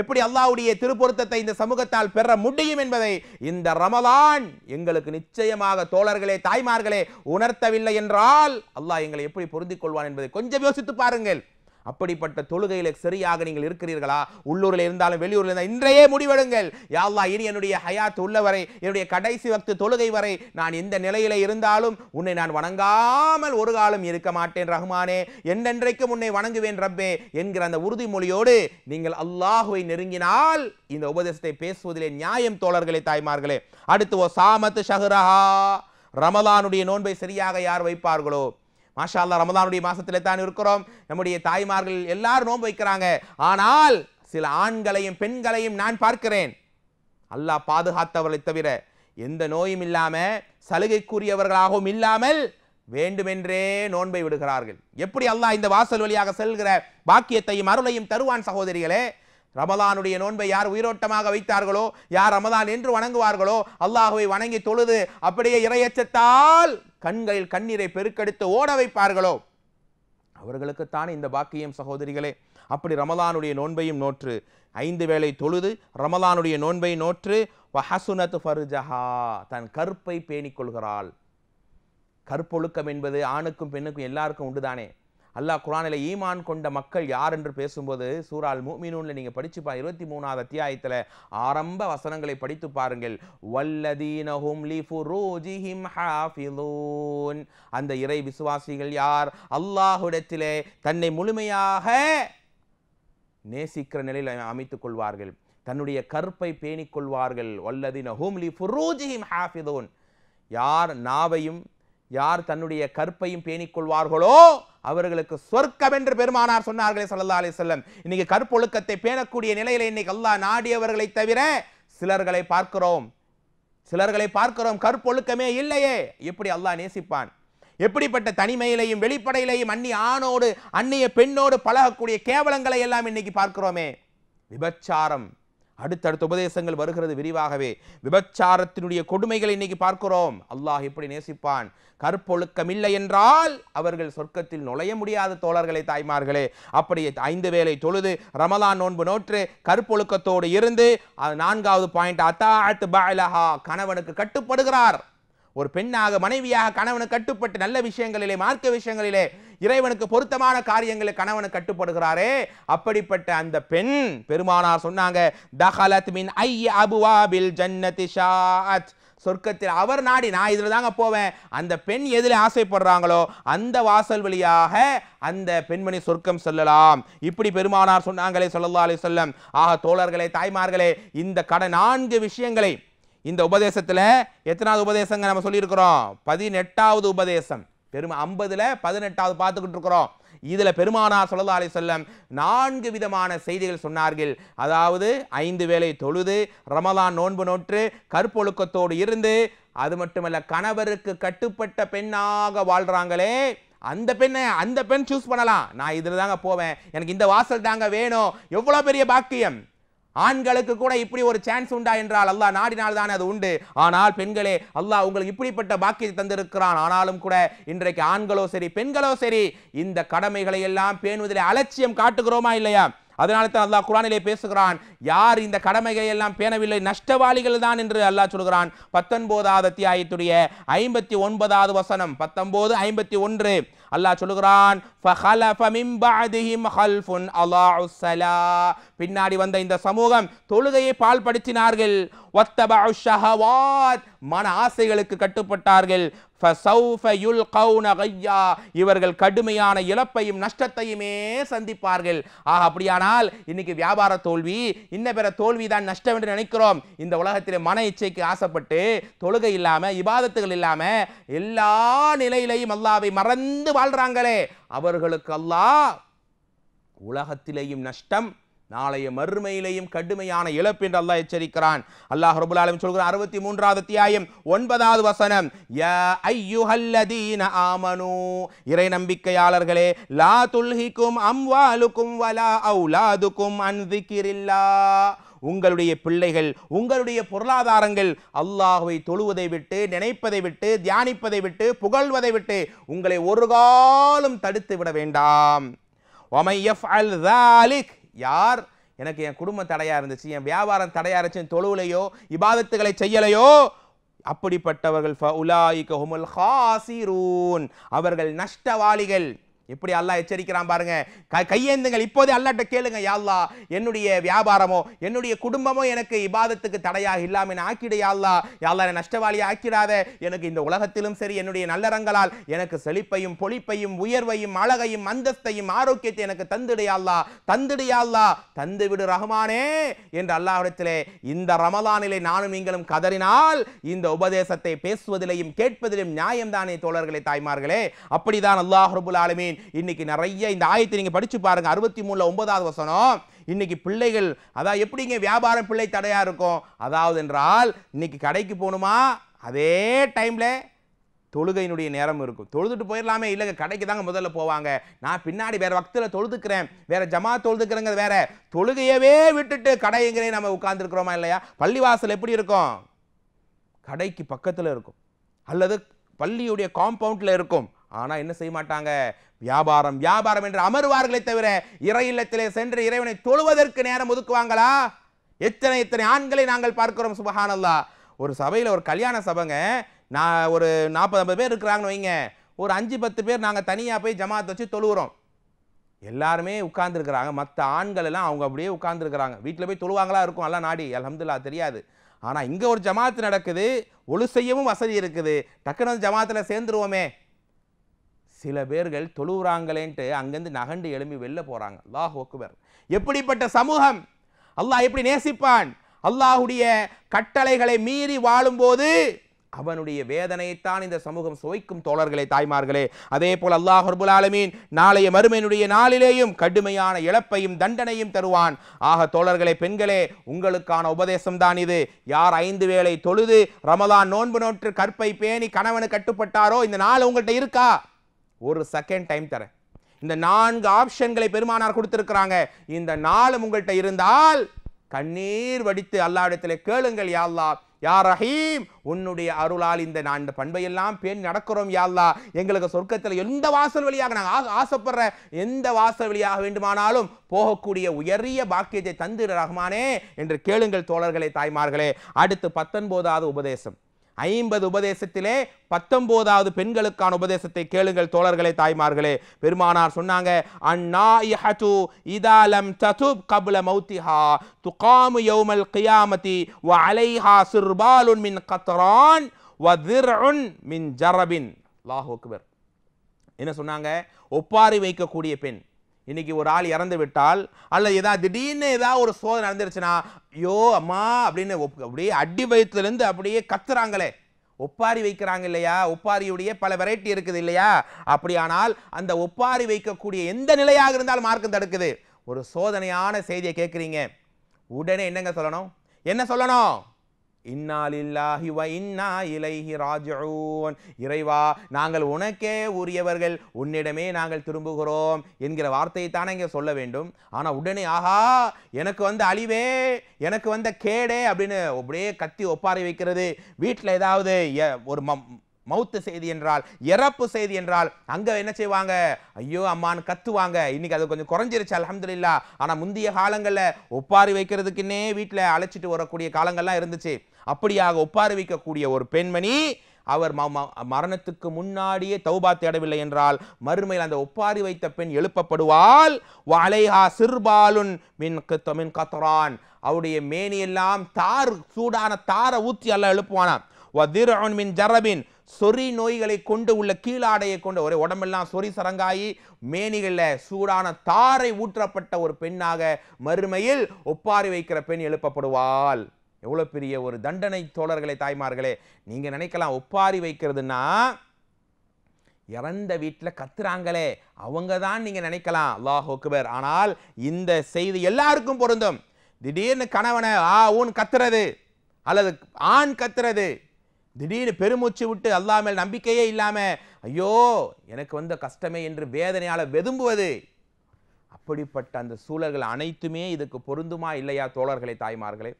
S1: எப்படி அல்லாவுடைய திருப்பொருத்தத்தை இந்த சமூகத்தால் பெற முடியும் என்பதை இந்த ரமலான் எங்களுக்கு நிச்சயமாக தோழர்களே தாய்மார்களே உணர்த்தவில்லை என்றால் அல்லாஹ் எங்களை எப்படி பொருந்திக் கொள்வான் என்பதை கொஞ்சம் யோசித்து பாருங்கள் அப்படிப்பட்ட தொழுகையில் சரியாக நீங்கள் இருக்கிறீர்களா உள்ளூரில் இருந்தாலும் வெளியூரில் இருந்தால் இன்றையே முடிவெடுங்கள் யாழ்லா இனி என்னுடைய ஹயாத் உள்ளவரை என்னுடைய கடைசி வக்து தொழுகை வரை நான் இந்த நிலையில் இருந்தாலும் உன்னை நான் வணங்காமல் ஒரு காலம் இருக்க மாட்டேன் ரஹ்மானே என்றென்றைக்கும் உன்னை வணங்குவேன் ரப்பே என்கிற அந்த உறுதிமொழியோடு நீங்கள் அல்லாஹுவை நெருங்கினால் இந்த உபதேசத்தை பேசுவதிலே நியாயம் தோழர்களே தாய்மார்களே அடுத்து ஓ சாமத்து ஷஹ்ரஹா ரமலானுடைய நோன்பை சரியாக யார் வைப்பார்களோ மாஷா அல்லா ரமதானுடைய மாசத்திலே தான் இருக்கிறோம் நம்முடைய தாய்மார்கள் எல்லாரும் நோன்பு வைக்கிறாங்க ஆனால் சில ஆண்களையும் பெண்களையும் நான் பார்க்கிறேன் அல்லாஹ் பாதுகாத்தவர்களை தவிர எந்த நோயும் இல்லாமல் சலுகைக்குரியவர்களாகவும் இல்லாமல் வேண்டுமென்றே நோன்பை விடுகிறார்கள் எப்படி அல்லாஹ் இந்த வாசல் வழியாக செல்கிற பாக்கியத்தையும் அருளையும் தருவான் சகோதரிகளே ரமதானுடைய நோன்பை யார் உயிரோட்டமாக வைத்தார்களோ யார் ரமதான் என்று வணங்குவார்களோ அல்லாஹுவை வணங்கி தொழுது அப்படியே இரையச்சத்தால் கண்களில் கண்ணீரை பெருக்கெடுத்து ஓட வைப்பார்களோ அவர்களுக்குத்தான் இந்த பாக்கியம் சகோதரிகளே அப்படி ரமதானுடைய நோன்பையும் நோற்று ஐந்து வேளை தொழுது ரமதானுடைய நோன்பை நோற்று வஹசுனத் ஃபர்ஜஹா தன் கற்பை பேணிக்கொள்கிறாள் கற்பொழுக்கம் என்பது ஆணுக்கும் பெண்ணுக்கும் எல்லாருக்கும் உண்டுதானே அல்லாஹ் குரானில் ஈமான் கொண்ட மக்கள் யார் என்று பேசும்போது சூறால் மூமினூனில் நீங்கள் படித்து பா இருபத்தி மூணாவது அத்தியாயத்தில் ஆரம்ப வசனங்களை படித்து பாருங்கள் வல்லதீனஹும் அந்த இறை விசுவாசிகள் யார் அல்லாஹுடத்திலே தன்னை முழுமையாக நேசிக்கிற நிலையில் அமைத்துக் கொள்வார்கள் தன்னுடைய கற்பை பேணிக்கொள்வார்கள் வல்லதின ஹூம்லி ஃபுரூஜிஹிம் ஹாஃபிதோன் யார் நாவையும் யார் தன்னுடைய கற்பையும் பேணிக்கொள்வார்களோ அவர்களுக்கு சொர்க்கம் என்று பெருமானார் சொன்னார்களே சல்லா அலி செல்லம் இன்னைக்கு கற்பொழுக்கத்தை பேணக்கூடிய நிலையில இன்னைக்கு அல்லா நாடியவர்களை தவிர சிலர்களை பார்க்கிறோம் சிலர்களை பார்க்கிறோம் கற்பொழுக்கமே இல்லையே எப்படி அல்லாஹ் நேசிப்பான் எப்படிப்பட்ட தனிமையிலையும் வெளிப்படையிலையும் அன்னி ஆணோடு அன்னிய பெண்ணோடு பழகக்கூடிய கேவலங்களை எல்லாம் இன்னைக்கு பார்க்கிறோமே விபச்சாரம் அடுத்தடுத்த உபதேசங்கள் வருகிறது விரிவாகவே விபச்சாரத்தினுடைய கொடுமைகளை இன்னைக்கு பார்க்கிறோம் அல்லாஹ் எப்படி நேசிப்பான் கற்பொழுக்கம் இல்லை என்றால் அவர்கள் சொர்க்கத்தில் நுழைய முடியாத தோழர்களை தாய்மார்களே அப்படி ஐந்து வேலை தொழுது ரமலான் நோன்பு நோற்று கற்பொழுக்கத்தோடு இருந்து நான்காவது பாயிண்ட் அத்தாத் பாயலஹா கணவனுக்கு கட்டுப்படுகிறார் ஒரு பெண்ணாக மனைவியாக கணவனு கட்டுப்பட்டு நல்ல விஷயங்களிலே மார்க்க விஷயங்களிலே இறைவனுக்கு பொருத்தமான காரியங்களை கணவனு கட்டுப்படுகிறாரே அப்படிப்பட்ட அந்த பெண் பெருமானார் சொன்னாங்க அபுவாபில் சொர்க்கத்தில் அவர் நாடி நான் இதில் தாங்க போவேன் அந்த பெண் எதில் ஆசைப்படுறாங்களோ அந்த வாசல் வழியாக அந்த பெண்மணி சொர்க்கம் செல்லலாம் இப்படி பெருமானார் சொன்னாங்களே சொல்லல்லா அலி சொல்லம் ஆக தோழர்களே தாய்மார்களே இந்த கடை நான்கு விஷயங்களை இந்த உபதேசத்தில் எத்தனாவது உபதேசங்க நம்ம சொல்லியிருக்கிறோம் பதினெட்டாவது உபதேசம் பெரும் ஐம்பதில் பதினெட்டாவது பார்த்துக்கிட்டு இருக்கிறோம் இதில் பெருமானார் சொல்லதா அலி சொல்லம் நான்கு விதமான செய்திகள் சொன்னார்கள் அதாவது ஐந்து வேலை தொழுது ரமதான் நோன்பு நோற்று கற்பொழுக்கத்தோடு இருந்து அது மட்டுமல்ல கணவருக்கு கட்டுப்பட்ட பெண்ணாக வாழ்கிறாங்களே அந்த பெண்ணை அந்த பெண் சூஸ் பண்ணலாம் நான் இதில் தாங்க போவேன் எனக்கு இந்த வாசல் தாங்க வேணும் எவ்வளோ பெரிய பாக்கியம் ஆண்களுக்கு கூட இப்படி ஒரு சான்ஸ் உண்டா என்றால் அல்லாஹ் நாடினால் தான் அது உண்டு ஆனால் பெண்களே அல்லாஹ் உங்களுக்கு இப்படிப்பட்ட பாக்கியத்தை தந்திருக்கிறான் ஆனாலும் கூட இன்றைக்கு ஆண்களோ சரி பெண்களோ சரி இந்த கடமைகளை எல்லாம் பேணுவதில் அலட்சியம் காட்டுகிறோமா இல்லையா அதனால தான் அல்லாஹ் குரானிலே பேசுகிறான் யார் இந்த கடமைகளை எல்லாம் பேணவில்லை நஷ்டவாளிகள் தான் என்று அல்லாஹ் சொல்கிறான் பத்தொன்பதாவது அத்தியாயத்துடைய ஐம்பத்தி ஒன்பதாவது வசனம் பத்தொன்பது ஐம்பத்தி ஒன்று அல்லாஹ் சொல்கிறான் பின்னாடி வந்த இந்த சமூகம் தொழுகையை பால் படுத்தினார்கள் மன ஆசைகளுக்கு கட்டுப்பட்டார்கள் இவர்கள் கடுமையான இழப்பையும் நஷ்டத்தையுமே சந்திப்பார்கள் ஆக அப்படியானால் இன்னைக்கு வியாபார தோல்வி இன்ன பிற தோல்வி தான் நஷ்டம் என்று நினைக்கிறோம் இந்த உலகத்தில் மன இச்சைக்கு ஆசைப்பட்டு தொழுகை இல்லாமல் இபாதத்துகள் இல்லாமல் எல்லா நிலையிலையும் அல்லாவை மறந்து வாழ்றாங்களே அவர்களுக்கு அல்லா உலகத்திலேயும் நஷ்டம் நாளைய மறுமையிலேயும் கடுமையான இழப்பு என்று அல்லாஹ் எச்சரிக்கிறான் அல்லாஹ் ரபுல் ஆலமின் சொல்கிறார் அறுபத்தி மூன்றாவது அத்தியாயம் ஒன்பதாவது வசனம் யா ஐயுஹல்லதீன ஆமனு இறை நம்பிக்கையாளர்களே லா துல்ஹிக்கும் அம்வாலுக்கும் வலா அவுலாதுக்கும் அன் திக்கிரில்லா உங்களுடைய பிள்ளைகள் உங்களுடைய பொருளாதாரங்கள் அல்லாஹுவை தொழுவதை விட்டு நினைப்பதை விட்டு தியானிப்பதை விட்டு புகழ்வதை விட்டு உங்களை ஒரு காலம் தடுத்து விட வேண்டாம் யார் எனக்கு என் குடும்ப தடையாக இருந்துச்சு என் வியாபாரம் தடையாக இருந்துச்சு தொழுவிலையோ இபாதத்துகளை செய்யலையோ அப்படிப்பட்டவர்கள் அவர்கள் நஷ்டவாளிகள் எப்படி அல்லாஹ் எச்சரிக்கிறான் பாருங்க கையேந்துங்கள் இப்போதே அல்லாட்ட கேளுங்க யாழ்லா என்னுடைய வியாபாரமோ என்னுடைய குடும்பமோ எனக்கு இபாதத்துக்கு தடையாக இல்லாமல் ஆக்கிடு யாழ்லா யாழ்லா நஷ்டவாளி ஆக்கிடாத எனக்கு இந்த உலகத்திலும் சரி என்னுடைய நல்லறங்களால் எனக்கு செழிப்பையும் பொழிப்பையும் உயர்வையும் அழகையும் அந்தஸ்தையும் ஆரோக்கியத்தை எனக்கு தந்துடு யாழ்லா தந்துடு யாழ்லா தந்துவிடு ரஹ்மானே என்று அல்லாஹிடத்திலே இந்த ரமலானிலே நானும் நீங்களும் கதறினால் இந்த உபதேசத்தை பேசுவதிலையும் கேட்பதிலும் நியாயம்தானே தோழர்களே தாய்மார்களே அப்படிதான் அல்லாஹ் ரபுல் ஆலமீன் இன்னைக்கு நிறைய இந்த ஆயத்தை நீங்கள் படித்து பாருங்கள் அறுபத்தி மூணில் ஒன்பதாவது வசனம் இன்னைக்கு பிள்ளைகள் அதான் எப்படிங்க வியாபாரம் பிள்ளை தடையாக இருக்கும் அதாவது என்றால் இன்னைக்கு கடைக்கு போகணுமா அதே டைமில் தொழுகையினுடைய நேரம் இருக்கும் தொழுதுட்டு போயிடலாமே இல்லைங்க கடைக்கு தாங்க முதல்ல போவாங்க நான் பின்னாடி வேறு வக்தில் தொழுதுக்கிறேன் வேறு ஜமா தொழுதுக்கிறேங்கிறது வேற தொழுகையவே விட்டுட்டு கடைங்கிறே நம்ம உட்காந்துருக்குறோமா இல்லையா பள்ளிவாசல் எப்படி இருக்கும் கடைக்கு பக்கத்தில் இருக்கும் அல்லது பள்ளியுடைய காம்பவுண்டில் இருக்கும் ஆனால் என்ன செய்ய மாட்டாங்க வியாபாரம் வியாபாரம் என்று அமருவார்களை தவிர இறை இல்லத்திலே சென்று இறைவனை தொழுவதற்கு நேரம் ஒதுக்குவாங்களா எத்தனை எத்தனை ஆண்களை நாங்கள் பார்க்கிறோம் சுபஹானல்லா ஒரு சபையில் ஒரு கல்யாண சபைங்க நான் ஒரு நாற்பது ஐம்பது பேர் இருக்கிறாங்கன்னு வைங்க ஒரு அஞ்சு பத்து பேர் நாங்கள் தனியாக போய் ஜமாத்தை வச்சு தொழுகிறோம் எல்லாருமே உட்கார்ந்துருக்கிறாங்க மற்ற ஆண்கள் எல்லாம் அவங்க அப்படியே உட்கார்ந்துருக்கிறாங்க வீட்டில் போய் தொழுவாங்களா இருக்கும் எல்லாம் நாடி அலமதுல்லா தெரியாது ஆனால் இங்கே ஒரு ஜமாத்து நடக்குது ஒழு செய்யவும் வசதி இருக்குது டக்குனு ஜமாத்தில் சேர்ந்துருவோமே சில பேர்கள் தொழுவுறாங்களேன்ட்டு அங்கேருந்து நகண்டு எழும்பி வெளில போகிறாங்க அல்லாஹ் ஓக்குவர் எப்படிப்பட்ட சமூகம் அல்லாஹ் எப்படி நேசிப்பான் அல்லாஹுடைய கட்டளைகளை மீறி வாழும்போது அவனுடைய வேதனையைத்தான் இந்த சமூகம் சுவைக்கும் தோழர்களே தாய்மார்களே அதே போல் அல்லாஹ் ஹர்புல் ஆலமீன் நாளைய மறுமையினுடைய நாளிலேயும் கடுமையான இழப்பையும் தண்டனையும் தருவான் ஆக தோழர்களே பெண்களே உங்களுக்கான உபதேசம் தான் இது யார் ஐந்து வேளை தொழுது ரமலான் நோன்பு நோற்று கற்பை பேணி கணவனு கட்டுப்பட்டாரோ இந்த நாள் உங்கள்கிட்ட இருக்கா ஒரு செகண்ட் டைம் தரேன் இந்த நான்கு ஆப்ஷன்களை பெருமானார் கொடுத்திருக்கிறாங்க இந்த நாளும் உங்கள்கிட்ட இருந்தால் கண்ணீர் வடித்து அல்லாவிடத்தில் கேளுங்கள் யாழ்லா யா ரஹீம் உன்னுடைய அருளால் இந்த நான் இந்த பண்பையெல்லாம் பெண் நடக்கிறோம் யாழ்லா எங்களுக்கு சொர்க்கத்தில் எந்த வாசல் வழியாக நாங்கள் ஆசைப்படுற எந்த வாசல் வழியாக வேண்டுமானாலும் போகக்கூடிய உயரிய பாக்கியத்தை தந்திர ரஹ்மானே என்று கேளுங்கள் தோழர்களே தாய்மார்களே அடுத்து பத்தொன்பதாவது உபதேசம் ஐம்பது உபதேசத்திலே பத்தொன்பதாவது பெண்களுக்கான உபதேசத்தை கேளுங்கள் தோழர்களே தாய்மார்களே பெருமானார் சொன்னாங்க இதாலம் கபுல மௌத்திஹா துகாமு வ அலைஹா மின் மின் ஜரபின் என்ன சொன்னாங்க ஒப்பாரி வைக்கக்கூடிய பெண் இன்னைக்கு ஒரு ஆள் இறந்து விட்டால் அல்லது ஏதாவது திடீர்னு ஏதாவது ஒரு சோதனை நடந்துருச்சுன்னா ஐயோ அம்மா அப்படின்னு அப்படியே அடி வயத்துலேருந்து அப்படியே கத்துறாங்களே ஒப்பாரி வைக்கிறாங்க இல்லையா ஒப்பாரியுடைய பல வெரைட்டி இருக்குது இல்லையா அப்படியானால் அந்த ஒப்பாரி வைக்கக்கூடிய எந்த நிலையாக இருந்தாலும் மார்க்கம் தடுக்குது ஒரு சோதனையான செய்தியை கேட்குறீங்க உடனே என்னங்க சொல்லணும் என்ன சொல்லணும் இன்னாலில்லாஹி வ இன்னா இலைஹி ராஜூன் இறைவா நாங்கள் உனக்கே உரியவர்கள் உன்னிடமே நாங்கள் திரும்புகிறோம் என்கிற வார்த்தையை தானே இங்கே சொல்ல வேண்டும் ஆனால் உடனே ஆஹா எனக்கு வந்த அழிவே எனக்கு வந்த கேடே அப்படின்னு அப்படியே கத்தி ஒப்பாரி வைக்கிறது வீட்டில் ஏதாவது ஒரு மவுத்து செய்தி என்றால் இறப்பு செய்தி என்றால் அங்கே என்ன செய்வாங்க ஐயோ அம்மான்னு கத்துவாங்க இன்னைக்கு அது கொஞ்சம் குறைஞ்சிருச்சு அலமதுல்லா ஆனால் முந்தைய காலங்களில் ஒப்பாரி வைக்கிறதுக்குன்னே வீட்டில் அழைச்சிட்டு வரக்கூடிய காலங்கள்லாம் இருந்துச்சு அப்படியாக ஒப்பாரி வைக்கக்கூடிய ஒரு பெண்மணி அவர் மரணத்துக்கு முன்னாடியே தௌபா தேடவில்லை என்றால் மறுமையில் அந்த ஒப்பாரி வைத்த பெண் எழுப்பப்படுவாள் வலைஹா சிறுபாலுன் மின் மின் கத்தரான் அவருடைய மேனியெல்லாம் தார் சூடான தாரை ஊற்றி எல்லாம் எழுப்புவானா வதிரன் மின் ஜரபின் சொறி நோய்களை கொண்டு உள்ள கீழாடையை கொண்டு ஒரே உடம்பெல்லாம் சொறி சரங்காயி மேனிகளில் சூடான தாரை ஊற்றப்பட்ட ஒரு பெண்ணாக மறுமையில் ஒப்பாரி வைக்கிற பெண் எழுப்பப்படுவாள் எவ்வளோ பெரிய ஒரு தண்டனை தோழர்களே தாய்மார்களே நீங்கள் நினைக்கலாம் ஒப்பாரி வைக்கிறதுனா இறந்த வீட்டில் கத்துறாங்களே அவங்க தான் நீங்கள் நினைக்கலாம் அல்லாஹ் அக்பர் ஆனால் இந்த செய்தி எல்லாருக்கும் பொருந்தும் திடீர்னு கணவனை ஆ ஊன் கத்துறது அல்லது ஆண் கத்துறது திடீர்னு பெருமூச்சு விட்டு அல்லா மேல் நம்பிக்கையே இல்லாமல் ஐயோ எனக்கு வந்த கஷ்டமே என்று வேதனையால் வெதும்புவது அப்படிப்பட்ட அந்த சூழல்கள் அனைத்துமே இதுக்கு பொருந்துமா இல்லையா தோழர்களே தாய்மார்களே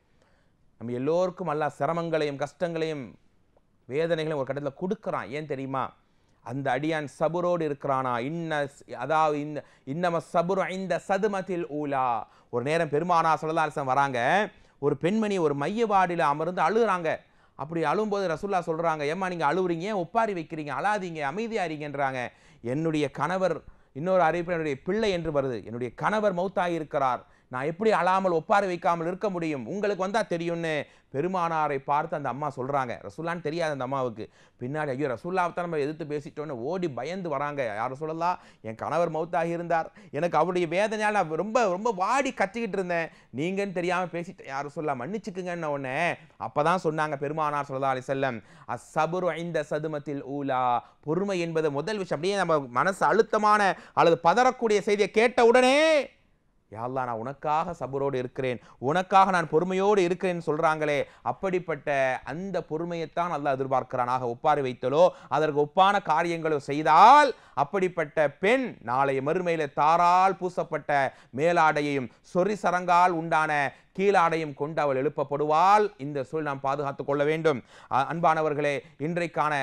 S1: நம்ம எல்லோருக்கும் எல்லா சிரமங்களையும் கஷ்டங்களையும் வேதனைகளையும் ஒரு கட்டத்தில் கொடுக்குறான் ஏன் தெரியுமா அந்த அடியான் சபுரோடு இருக்கிறானா இன்ன அதாவது இந்த இன்னம சபுர் இந்த சதுமத்தில் ஊலா ஒரு நேரம் பெருமானா சொல்லதாசன் வராங்க ஒரு பெண்மணி ஒரு மையவாடியில் அமர்ந்து அழுகிறாங்க அப்படி அழும்போது ரசுல்லா சொல்கிறாங்க ஏம்மா நீங்கள் அழுவுறீங்க ஒப்பாரி வைக்கிறீங்க அழாதீங்க அமைதியாகிறீங்கன்றாங்க என்னுடைய கணவர் இன்னொரு அறிவிப்பு என்னுடைய பிள்ளை என்று வருது என்னுடைய கணவர் மௌத்தாகி இருக்கிறார் நான் எப்படி அழாமல் ஒப்பார வைக்காமல் இருக்க முடியும் உங்களுக்கு வந்தால் தெரியும்னு பெருமானாரை பார்த்து அந்த அம்மா சொல்கிறாங்க ரசுல்லான்னு தெரியாது அந்த அம்மாவுக்கு பின்னாடி ஐயோ ரசுல்லாவை தான் நம்ம எதிர்த்து பேசிட்டோன்னு ஓடி பயந்து வராங்க யார் சொல்லலா என் கணவர் மௌத்தாகி இருந்தார் எனக்கு அவருடைய வேதனையால் நான் ரொம்ப ரொம்ப வாடி கத்திக்கிட்டு இருந்தேன் நீங்கன்னு தெரியாமல் பேசிட்டேன் யார் சொல்லலாம் மன்னிச்சுக்குங்கன்ன உடனே அப்போ தான் சொன்னாங்க பெருமானார் சொல்லதா அலி செல்லம் அசபுரு ஐந்த சதுமத்தில் ஊலா பொறுமை என்பது முதல் விஷயம் அப்படியே நம்ம மனசு அழுத்தமான அல்லது பதறக்கூடிய செய்தியை கேட்ட உடனே யாழ்லா நான் உனக்காக சபரோடு இருக்கிறேன் உனக்காக நான் பொறுமையோடு இருக்கிறேன்னு சொல்கிறாங்களே அப்படிப்பட்ட அந்த பொறுமையைத்தான் நல்லா எதிர்பார்க்கிறானாக ஒப்பாரி வைத்தலோ அதற்கு ஒப்பான காரியங்களோ செய்தால் அப்படிப்பட்ட பெண் நாளைய மறுமையில் தாரால் பூசப்பட்ட மேலாடையையும் சொறி சரங்கால் உண்டான கீழாடையும் கொண்டு அவள் எழுப்பப்படுவாள் இந்த சூழல் நாம் பாதுகாத்துக் கொள்ள வேண்டும் அன்பானவர்களே இன்றைக்கான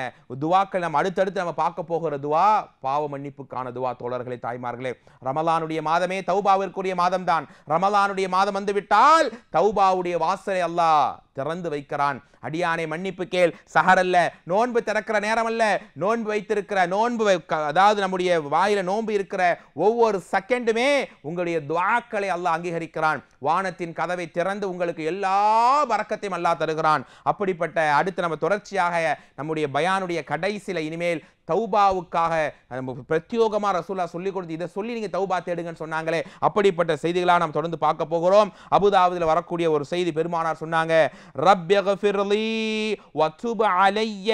S1: துவாக்கள் நாம் அடுத்தடுத்து நம்ம பார்க்க போகிற துவா பாவ மன்னிப்புக்கான துவா தோழர்களே தாய்மார்களே ரமலானுடைய மாதமே தௌபாவிற்குரிய மாதம்தான் ரமலானுடைய மாதம் வந்துவிட்டால் தௌபாவுடைய வாசலை அல்லாஹ் திறந்து வைக்கிறான் அடியானை மன்னிப்பு கேள் சஹரல்ல நோன்பு திறக்கிற நேரம் அல்ல நோன்பு வைத்திருக்கிற நோன்பு அதாவது நம்முடைய வாயில நோன்பு இருக்கிற ஒவ்வொரு செகண்டுமே உங்களுடைய துவாக்களை அல்லாஹ் அங்கீகரிக்கிறான் வானத்தின் கதவை திறந்து உங்களுக்கு எல்லா வரக்கத்தையும் அல்லாஹ் தருகிறான் அப்படிப்பட்ட அடுத்து நம்ம தொடர்ச்சியாக நம்முடைய பயானுடைய கடைசியில இனிமேல் தௌபாவுக்காக பிரத்யோகமாக ரசூலா சொல்லிக் கொடுத்து இதை சொல்லி நீங்கள் தௌபா தேடுங்கன்னு சொன்னாங்களே அப்படிப்பட்ட செய்திகளாக நாம் தொடர்ந்து பார்க்க போகிறோம் அபுதாபுதில் வரக்கூடிய ஒரு செய்தி பெருமானார் சொன்னாங்க ரப்யகஃபிர்லி வத்துப அலைய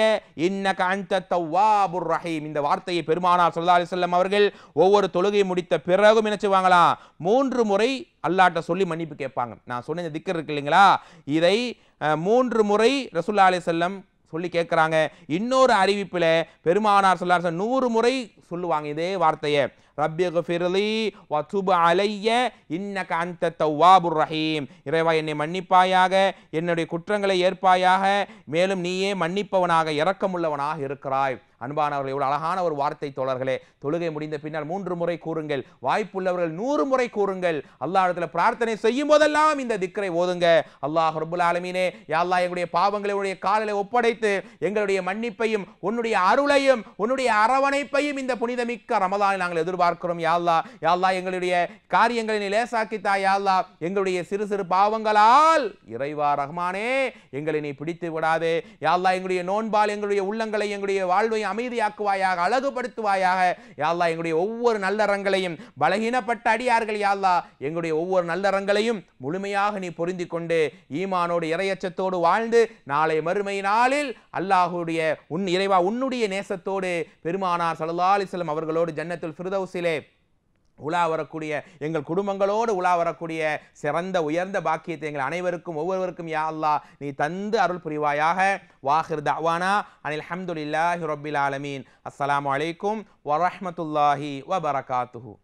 S1: இன்னக அந்த தௌவாபுர் ரஹீம் இந்த வார்த்தையை பெருமானார் சொல்லா அலிசல்லம் அவர்கள் ஒவ்வொரு தொழுகை முடித்த பிறகும் என்ன செய்வாங்களாம் மூன்று முறை அல்லாட்ட சொல்லி மன்னிப்பு கேட்பாங்க நான் சொன்ன இந்த திக்கர் இருக்கு இல்லைங்களா இதை மூன்று முறை ரசுல்லா அலி செல்லம் சொல்லி கேட்குறாங்க இன்னொரு அறிவிப்பில் பெருமானார் சொல்லார் நூறு முறை சொல்லுவாங்க இதே வார்த்தையை ரப்பி ஃபிர்லி வத்துபு அலைய இன்னக அந்த தவ்வாபுர் ரஹீம் இறைவா என்னை மன்னிப்பாயாக என்னுடைய குற்றங்களை ஏற்பாயாக மேலும் நீயே மன்னிப்பவனாக இறக்கமுள்ளவனாக இருக்கிறாய் அன்பானவர்கள் இவ்வளோ அழகான ஒரு வார்த்தை தோழர்களே தொழுகை முடிந்த பின்னால் மூன்று முறை கூறுங்கள் வாய்ப்புள்ளவர்கள் நூறு முறை கூறுங்கள் அல்லாஹ் பிரார்த்தனை செய்யும் போதெல்லாம் இந்த திக்கரை ஓதுங்க அல்லாஹ் ரபுல் ஆலமீனே யாழ்லா எங்களுடைய பாவங்களை உடைய காலில் ஒப்படைத்து எங்களுடைய மன்னிப்பையும் உன்னுடைய அருளையும் உன்னுடைய அரவணைப்பையும் இந்த புனிதமிக்க ரமதானில் நாங்கள் எதிர்பார்க்கிறோம் பார்க்கிறோம் யாழ்லா யாழ்லா எங்களுடைய காரியங்களை லேசாக்கித்தா யாழ்லா எங்களுடைய சிறு சிறு பாவங்களால் இறைவா ரஹ்மானே எங்களை நீ பிடித்து விடாதே யாழ்லா எங்களுடைய நோன்பால் எங்களுடைய உள்ளங்களை எங்களுடைய வாழ்வை அமைதியாக்குவாயாக அழகுபடுத்துவாயாக யாழ்லா எங்களுடைய ஒவ்வொரு நல்லறங்களையும் பலகீனப்பட்ட அடியார்கள் யாழ்லா எங்களுடைய ஒவ்வொரு நல்லறங்களையும் முழுமையாக நீ பொருந்தி கொண்டு ஈமானோடு இறையச்சத்தோடு வாழ்ந்து நாளை மறுமை நாளில் அல்லாஹுடைய உன் இறைவா உன்னுடைய நேசத்தோடு பெருமானார் சல்லா அலிஸ்லம் அவர்களோடு ஜன்னத்துல் ஃபிர்தவுஸ் ஹவுஸிலே உலா வரக்கூடிய எங்கள் குடும்பங்களோடு உலா வரக்கூடிய சிறந்த உயர்ந்த பாக்கியத்தை எங்கள் அனைவருக்கும் ஒவ்வொருவருக்கும் யா அல்லா நீ தந்து அருள் புரிவாயாக வாஹிர் தவானா அனில் ஹம்துல்லாஹி ஹிரபில் ஆலமீன் அஸ்லாம் வலைக்கும் வரமத்துல்லாஹி வபரகாத்துஹூ